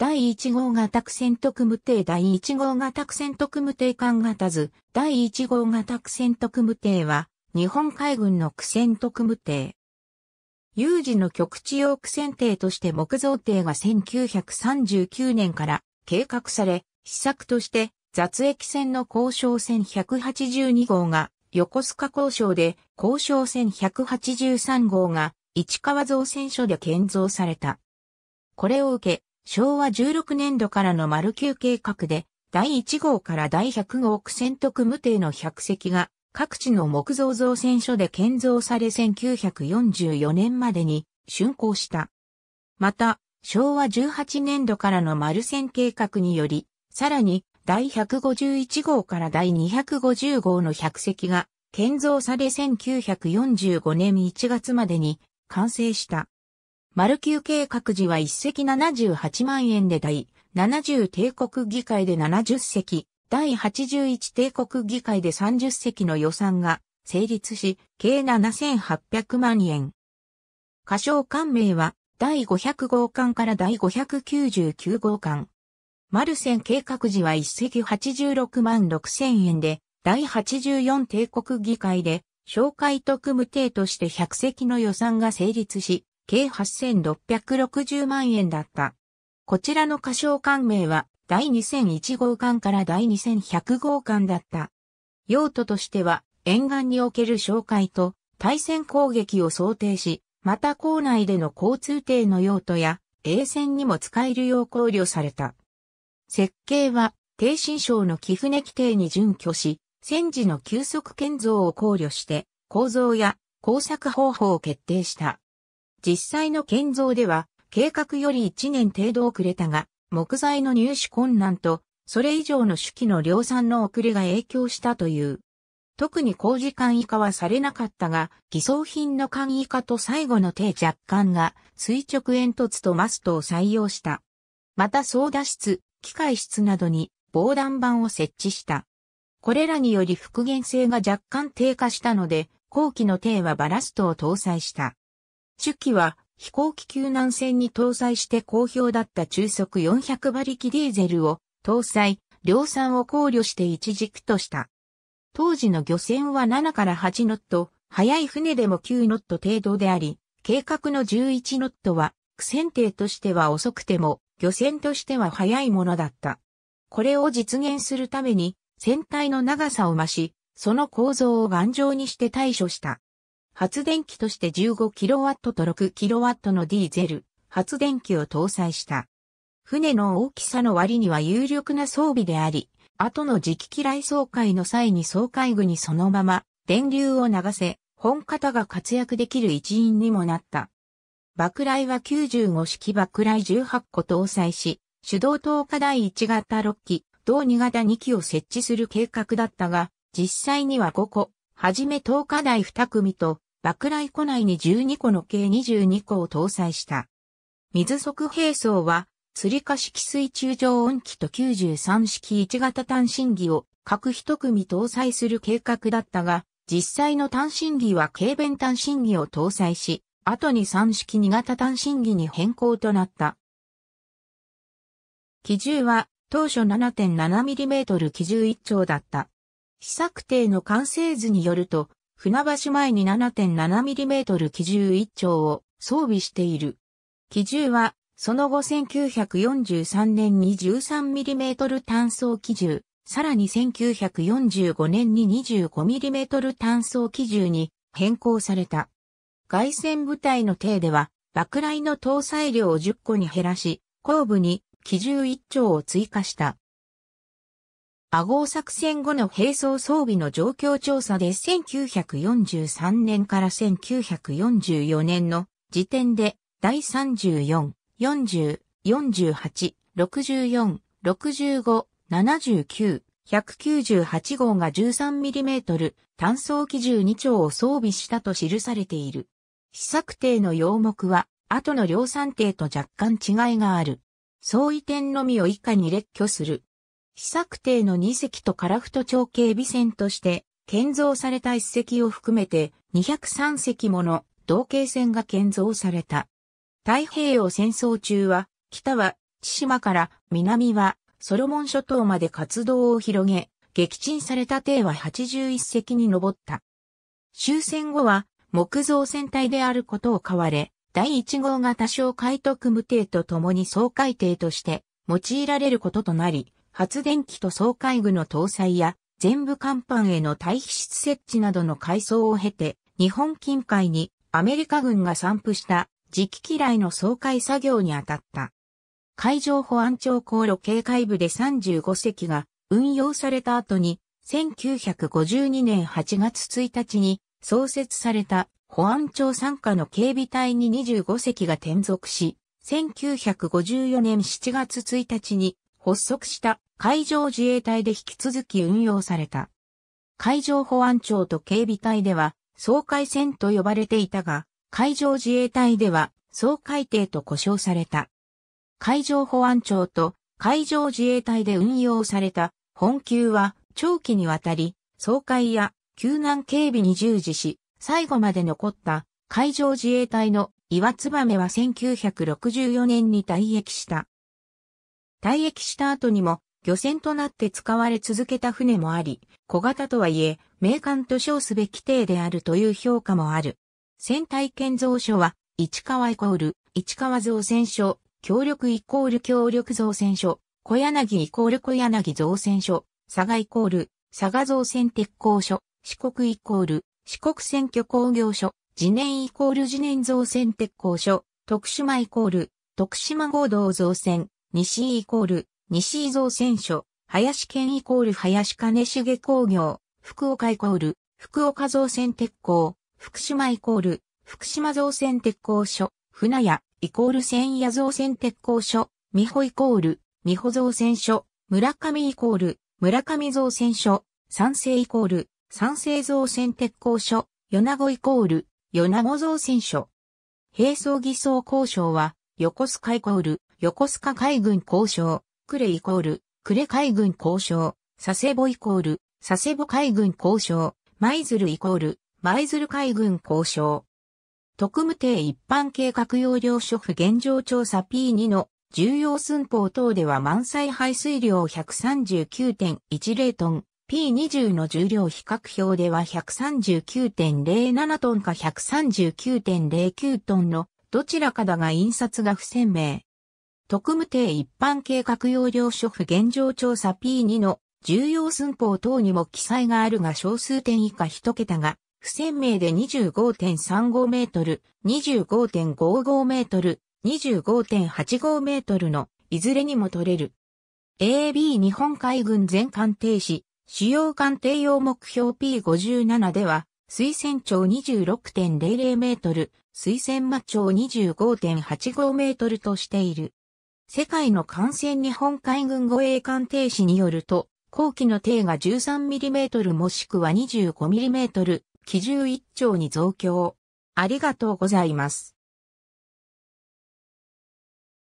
第1号型苦戦特務艇第1号型苦戦特務艇艦型図、第1号型苦戦特務艇は、日本海軍の苦戦特務艇。有事の局地用苦戦艇として木造艇が1939年から計画され、施策として雑液船の交渉船182号が横須賀交渉で交渉船183号が市川造船所で建造された。これを受け、昭和16年度からの丸級計画で、第1号から第100号区船徳無定の百石隻が各地の木造造船所で建造され1944年までに竣工した。また、昭和18年度からの丸船計画により、さらに第151号から第250号の百石隻が建造され1945年1月までに完成した。マルュー計画時は一席78万円で第70帝国議会で70席、第81帝国議会で30席の予算が成立し、計7800万円。歌唱官名は、第500号館から第599号館。マルセン計画時は一席86万6千円で、第84帝国議会で、紹介特務艇として100席の予算が成立し、計8660万円だった。こちらの歌唱艦名は第2001号館から第2100号館だった。用途としては沿岸における紹介と対戦攻撃を想定し、また校内での交通艇の用途や衛船にも使えるよう考慮された。設計は、低新省の貴船規定に準拠し、戦時の急速建造を考慮して、構造や工作方法を決定した。実際の建造では、計画より1年程度遅れたが、木材の入手困難と、それ以上の手記の量産の遅れが影響したという。特に工事簡易化はされなかったが、偽装品の簡易化と最後の手若干が垂直煙突とマストを採用した。また操舵室、機械室などに防弾板を設置した。これらにより復元性が若干低下したので、後期の低はバラストを搭載した。初期は飛行機救難船に搭載して好評だった中速400馬力ディーゼルを搭載、量産を考慮して一軸とした。当時の漁船は7から8ノット、早い船でも9ノット程度であり、計画の11ノットは、苦戦艇としては遅くても、漁船としては早いものだった。これを実現するために、船体の長さを増し、その構造を頑丈にして対処した。発電機として 15kW と 6kW のディーゼル発電機を搭載した。船の大きさの割には有力な装備であり、後の磁気機雷総会の際に総会具にそのまま電流を流せ、本型が活躍できる一員にもなった。爆雷は95式爆雷18個搭載し、手動投下第1型6機、同2型2機を設置する計画だったが、実際には5個、はじめ投下台2組と爆雷庫内に12個の計22個を搭載した。水速兵装は、釣火式水中常温機と93式1型単身儀を各一組搭載する計画だったが、実際の単身儀は軽便単身儀を搭載し、後に3式2型単身儀に変更となった。機銃は当初 7.7mm 機銃1丁だった。試作艇の完成図によると、船橋前に 7.7mm 機銃1丁を装備している。機銃は、その後1943年に 13mm 単装機銃、さらに1945年に 25mm 単装機銃に変更された。外線部隊の艇では、爆雷の搭載量を10個に減らし、後部に機銃1丁を追加した。アゴ作戦後の兵装装備の状況調査で1943年から1944年の時点で第34、40、48、64、65、79、198号が 13mm 単装機12丁を装備したと記されている。試作艇の要目は、後の量産艇と若干違いがある。相違点のみを以下に列挙する。秘作艇の2隻とカラフト長警備船として建造された1隻を含めて203隻もの同型船が建造された。太平洋戦争中は、北は千島から南はソロモン諸島まで活動を広げ、撃沈された艇は81隻に上った。終戦後は木造船体であることを変われ、第1号が多少海徳無艇と共に総海艇として用いられることとなり、発電機と総海具の搭載や、全部甲板への対避室設置などの改装を経て、日本近海にアメリカ軍が散布した磁期嫌いの総会作業に当たった。海上保安庁航路警戒部で35隻が運用された後に、1952年8月1日に創設された保安庁参加の警備隊に25隻が転属し、1954年7月1日に発足した海上自衛隊で引き続き運用された。海上保安庁と警備隊では、総海戦と呼ばれていたが、海上自衛隊では、総海艇と呼称された。海上保安庁と海上自衛隊で運用された本級は長期にわたり、総海や救難警備に従事し、最後まで残った海上自衛隊の岩燕は1964年に退役した。退役した後にも漁船となって使われ続けた船もあり、小型とはいえ、名艦と称すべき艇であるという評価もある。船体建造所は、市川イコール、市川造船所、協力イコール協力造船所、小柳イコール小柳造船所、佐賀イコール、佐賀造船鉄工所、四国イコール、四国選挙工業所、次年イコール次年造船鉄工所、徳島イコール、徳島合同造船、西イコール、西伊造船所、林県イコール林金重工業、福岡イコール、福岡造船鉄工、福島イコール、福島造船鉄工所、船屋、イコール船屋造船鉄工所、美穂イコール、美穂造船所、村上イコール、村上造船所、三成イコール、三成造船鉄工所、米子イコール、米子造船所。兵装偽装交渉は、横須賀イコール、横須賀海軍交渉、呉イコール、呉海軍交渉、佐世保イコール、佐世保海軍交渉、舞鶴イコール、舞鶴海軍交渉。特務艇一般計画用量書付現状調査 P2 の重要寸法等では満載排水量139.10トン、P20 の重量比較表では139.07トンか139.09トンのどちらかだが印刷が不鮮明。特務艇一般計画用量諸府現状調査 P2 の重要寸法等にも記載があるが小数点以下1桁が不鮮明で25.35メートル、25.55メートル、25.85メートルのいずれにも取れる。AB 日本海軍全艦停止。主要艦艇用目標 P57 では、水船長26.00メートル、水船末長25.85メートルとしている。世界の艦船日本海軍護衛艦艇士によると、後期の艇が 13mm もしくは 25mm、機準1丁に増強。ありがとうございます。